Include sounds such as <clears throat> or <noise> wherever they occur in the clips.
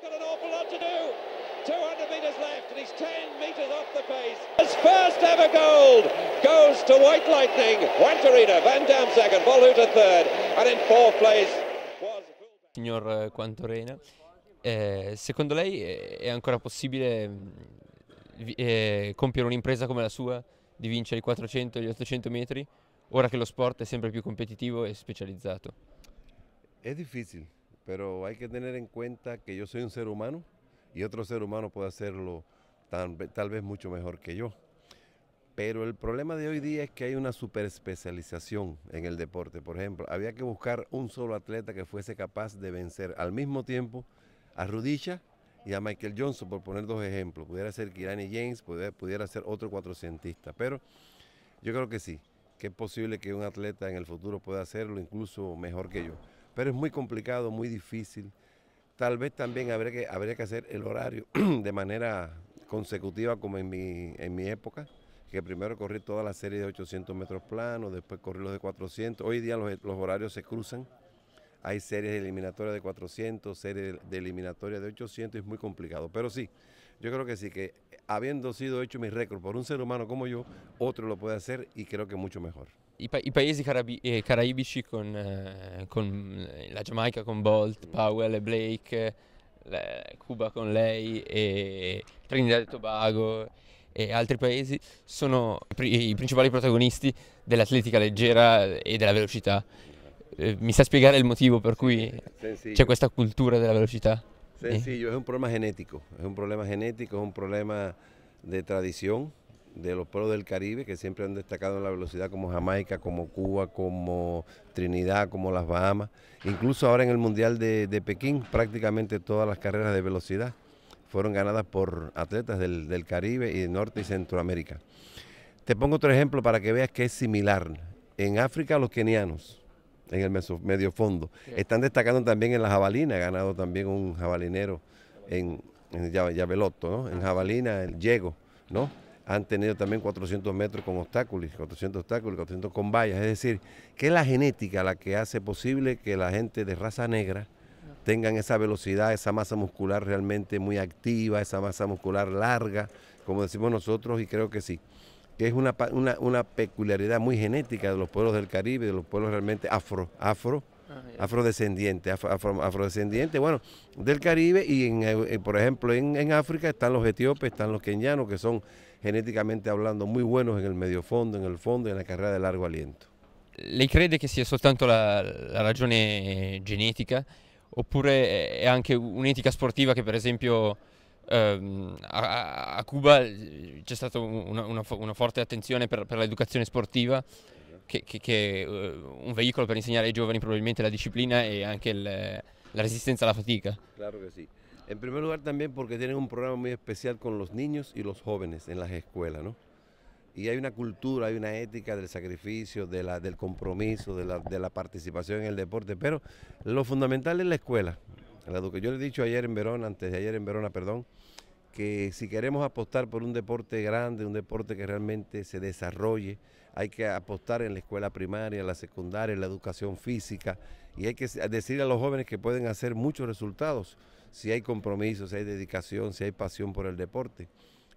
got an awful lot to do. 200 metres left and he's 10 metres off the pace. His first ever gold goes to White Lightning. Wantarita, Van Dam second, Volhuta third and in fourth place was... Signor Quantorena, eh, secondo lei è ancora possibile mm, eh, compiere un'impresa come la sua di vincere i 400 e gli 800 metri, ora che lo sport è sempre più competitivo e specializzato? È difficile pero hay que tener en cuenta que yo soy un ser humano y otro ser humano puede hacerlo tal vez mucho mejor que yo. Pero el problema de hoy día es que hay una superespecialización en el deporte. Por ejemplo, había que buscar un solo atleta que fuese capaz de vencer al mismo tiempo a Rudisha y a Michael Johnson, por poner dos ejemplos. Pudiera ser Kirani James, pudiera, ser otro cuatrocientista. Pero yo creo que sí, que es posible que un atleta en el futuro pueda hacerlo incluso mejor que yo pero es muy complicado, muy difícil. Tal vez también habría que, hacer el horario <clears throat> de manera consecutiva como en mi, en mi época, que primero corrí toda la serie de 800 metros planos, después corrí los de 400. Hoy día los, horarios se cruzan. Hay series eliminatorias de 400, series de eliminatorias de 800, es muy complicado. Pero sí, yo creo que sí, que habiendo sido hecho mi récord por un ser humano como yo, otro lo puede hacer y creo que mucho mejor. i, pa- i paesi carabi- eh, caraibici con, eh, con, eh, la Giamaica con Bolt, Powell e Blake, le- Cuba con lei e Trinidad e Tobago e altri paesi sono pri- i principali protagonisti dell'atletica leggera e della velocità. Eh, mi sa spiegare il motivo per cui Sencillo. c'è questa cultura della velocità? Sencillo, eh. è un problema genetico, è un problema genético, es un problema de tradición. de los pueblos del Caribe que siempre han destacado en la velocidad como Jamaica, como Cuba, como Trinidad, como las Bahamas. Incluso ahora en el Mundial de, Pekín prácticamente todas las carreras de velocidad fueron ganadas por atletas del, Caribe y Norte y Centroamérica. Te pongo otro ejemplo para que veas que es similar. En África los kenianos, en el medio fondo, están destacando también en la jabalina, ha ganado también un jabalinero en, en ¿no? en jabalina, el yego, ¿no? han tenido también 400 metros con obstáculos, 400 obstáculos, 400 con vallas. Es decir, que es la genética la que hace posible que la gente de raza negra tengan esa velocidad, esa masa muscular realmente muy activa, esa masa muscular larga, como decimos nosotros, y creo que sí, que es una, una, una peculiaridad muy genética de los pueblos del Caribe, de los pueblos realmente afro, afro, Ah, afrodescendiente afrodescendientes, afrodescendientes, bueno, del Caribe y eh, eh, por ejemplo en, África están los etíopes, están los kenianos que son genéticamente hablando muy buenos en el medio fondo, en el fondo y en la carrera de largo aliento. ¿Le crede que sea soltanto la, la genética genetica oppure eh, è anche un'etica sportiva che per esempio ehm, a, Cuba c'è stata una, una, una, forte attenzione per, per l'educazione sportiva que che, eh, un vehículo para enseñar a los jóvenes probablemente la disciplina y e también la resistencia a la fatiga. Claro que sí. En primer lugar también porque tienen un programa muy especial con los niños y los jóvenes en las escuelas, ¿no? Y hay una cultura, hay una ética del sacrificio, de la, del compromiso, de la, de la participación en el deporte, pero lo fundamental es la escuela. Yo le he dicho ayer en Verona, antes de ayer en Verona, perdón, que si queremos apostar por un deporte grande, un deporte que realmente se desarrolle, hay que apostar en la escuela primaria, la secundaria, en la educación física, y hay que decir a los jóvenes que pueden hacer muchos resultados si hay compromiso, si hay dedicación, si hay pasión por el deporte.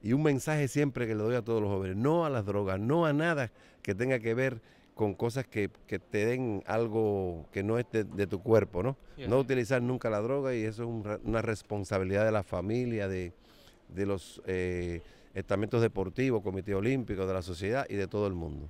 Y un mensaje siempre que le doy a todos los jóvenes, no a las drogas, no a nada que tenga que ver con cosas que, te den algo que no esté de, tu cuerpo, ¿no? No utilizar nunca la droga y eso es una responsabilidad de la familia, de, de los eh, estamentos deportivos, comité Olímpico, de la sociedad y de todo el mundo.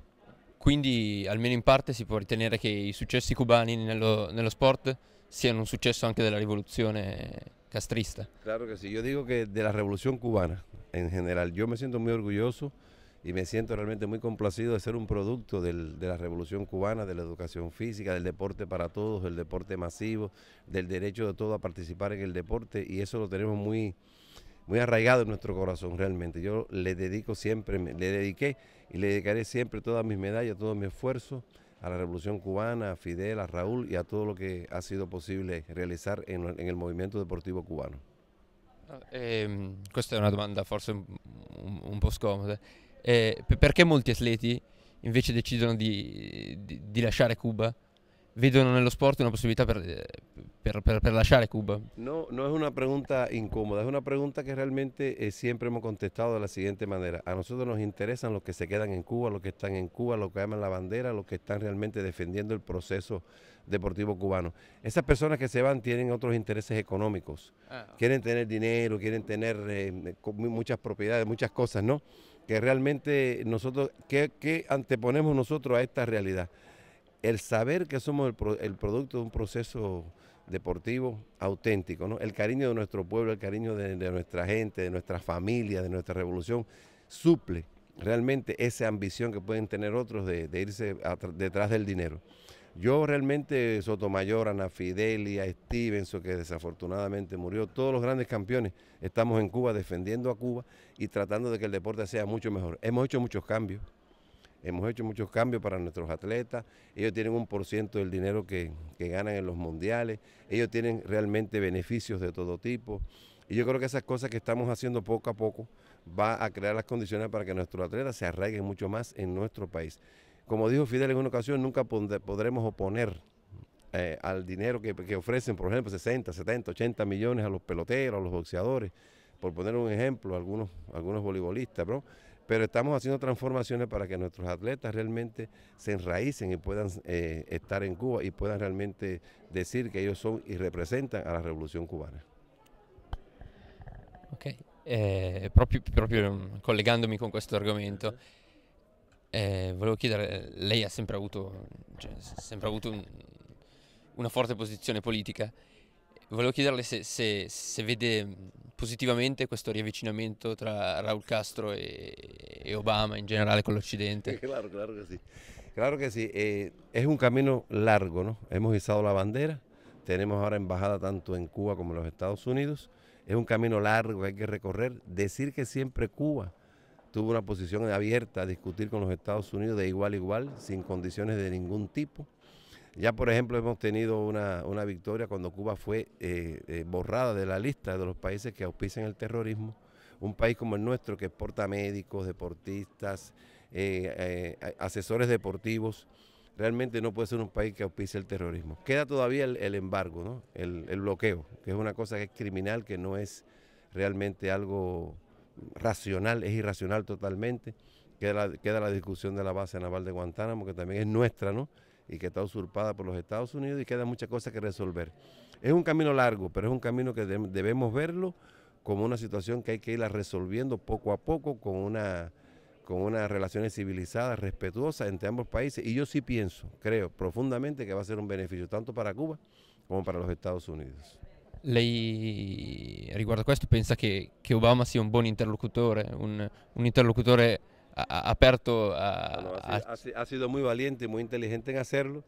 Quindi almeno in parte si può ritenere che i successi cubani nello, nello sport siano un successo anche la rivoluzione castrista. Claro que sí, yo digo que de la revolución cubana en general, yo me siento muy orgulloso y me siento realmente muy complacido de ser un producto de la revolución cubana, de la educación física, del deporte para todos, del deporte masivo, del derecho de todos a participar en el deporte y eso lo tenemos muy, muy arraigado en nuestro corazón realmente. Yo le dedico siempre, le dediqué y le dedicaré siempre todas mis medallas, todo mi esfuerzo a la Revolución Cubana, a Fidel, a Raúl y a todo lo que ha sido posible realizar en, el movimiento deportivo cubano. Em, Esta es una pregunta forse un, poco un po' scomoda. Eh, perché molti atleti invece decidono di, di, di Cuba en el deporte una posibilidad para per, eh, Cuba? No, no es una pregunta incómoda, es una pregunta que realmente eh, siempre hemos contestado de la siguiente manera. A nosotros nos interesan los que se quedan en Cuba, los que están en Cuba, los que aman la bandera, los que están realmente defendiendo el proceso deportivo cubano. Esas personas que se van tienen otros intereses económicos, ah, quieren tener dinero, quieren tener eh, muchas propiedades, muchas cosas, ¿no? Que realmente nosotros, qué anteponemos nosotros a esta realidad? el saber que somos el, producto de un proceso deportivo auténtico, ¿no? el cariño de nuestro pueblo, el cariño de, nuestra gente, de nuestra familia, de nuestra revolución, suple realmente esa ambición que pueden tener otros de, de irse detrás del dinero. Yo realmente, Sotomayor, Ana Fidelia, Stevenson, que desafortunadamente murió, todos los grandes campeones estamos en Cuba defendiendo a Cuba y tratando de que el deporte sea mucho mejor. Hemos hecho muchos cambios, Hemos hecho muchos cambios para nuestros atletas. Ellos tienen un por ciento del dinero que, ganan en los mundiales. Ellos tienen realmente beneficios de todo tipo. Y yo creo que esas cosas que estamos haciendo poco a poco va a crear las condiciones para que nuestros atletas se arraiguen mucho más en nuestro país. Como dijo Fidel en una ocasión, nunca podremos oponer eh, al dinero que, ofrecen, por ejemplo, 60, 70, 80 millones a los peloteros, a los boxeadores, por poner un ejemplo, algunos, algunos voleibolistas, ¿no? pero estamos haciendo transformaciones para que nuestros atletas realmente se enraicen y puedan eh, estar en Cuba y puedan realmente decir que ellos son y representan a la revolución cubana. Ok, eh, proprio, proprio, collegandomi con questo argomento, eh, volevo chiedere, lei ha sempre avuto, una forte posizione politica. Volevo chiederle se, se, se, vede mm, positivamente este riavvicinamento tra Raúl Castro y e, e Obama en general con l'Occidente. <laughs> Claro, claro que sí. Eh, es un camino largo, ¿no? Hemos izado la bandera, tenemos ahora embajada tanto en Cuba como en los Estados Unidos. Es un camino largo que hay que recorrer. Decir que siempre Cuba tuvo una posición abierta a discutir con los Estados Unidos de igual a igual, sin condiciones de ningún tipo. Ya, por ejemplo, hemos tenido una, victoria cuando Cuba fue eh, eh, borrada de la lista de los países que auspician el terrorismo. Un país como el nuestro que exporta médicos, deportistas, eh, asesores deportivos, realmente no puede ser un país que auspice el terrorismo. Queda todavía el, embargo, ¿no? el, bloqueo, que es una cosa que es criminal, que no es realmente algo racional, es irracional totalmente. Queda la, queda la discusión de la base naval de Guantánamo, que también es nuestra, ¿no? y que está usurpada por los Estados Unidos y queda mucha cosa que resolver. Es un camino largo, pero es un camino que debemos verlo como una situación que hay que irla resolviendo poco a poco con una con unas relaciones civilizadas, respetuosas entre ambos países. Y yo sí pienso, creo profundamente que va a ser un beneficio tanto para Cuba como para los Estados Unidos. Lei riguardo a questo pensa che, che Obama sea un buen interlocutore, eh, un, un interlocutore eh, aperto a, ha, sido, muy valiente, y muy inteligente en hacerlo.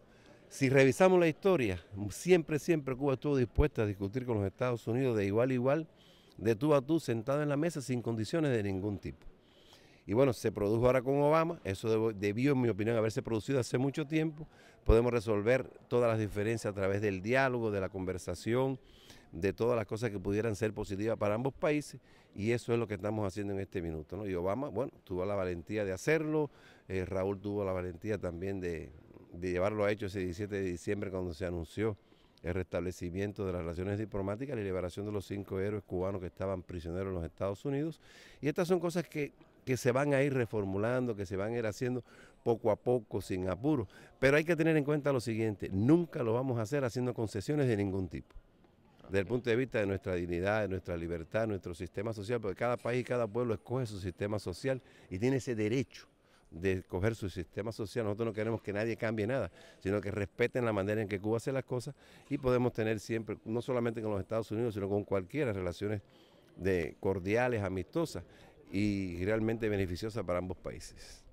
Si revisamos la historia, siempre, siempre Cuba estuvo dispuesta a discutir con los Estados Unidos de igual a igual, de tú a tú, sentado en la mesa sin condiciones de ningún tipo. Y bueno, se produjo ahora con Obama, eso debió, en mi opinión, haberse producido hace mucho tiempo. Podemos resolver todas las diferencias a través del diálogo, de la conversación, de todas las cosas que pudieran ser positivas para ambos países y eso es lo que estamos haciendo en este minuto. ¿no? Y Obama, bueno, tuvo la valentía de hacerlo, eh, Raúl tuvo la valentía también de, llevarlo a hecho ese 17 de diciembre cuando se anunció el restablecimiento de las relaciones diplomáticas, la liberación de los cinco héroes cubanos que estaban prisioneros en los Estados Unidos. Y estas son cosas que, que, se van a ir reformulando, que se van a ir haciendo poco a poco, sin apuro. Pero hay que tener en cuenta lo siguiente, nunca lo vamos a hacer haciendo concesiones de ningún tipo desde el punto de vista de nuestra dignidad, de nuestra libertad, nuestro sistema social, porque cada país y cada pueblo escoge su sistema social y tiene ese derecho de escoger su sistema social. Nosotros no queremos que nadie cambie nada, sino que respeten la manera en que Cuba hace las cosas y podemos tener siempre, no solamente con los Estados Unidos, sino con cualquiera, relaciones de cordiales, amistosas y realmente beneficiosas para ambos países.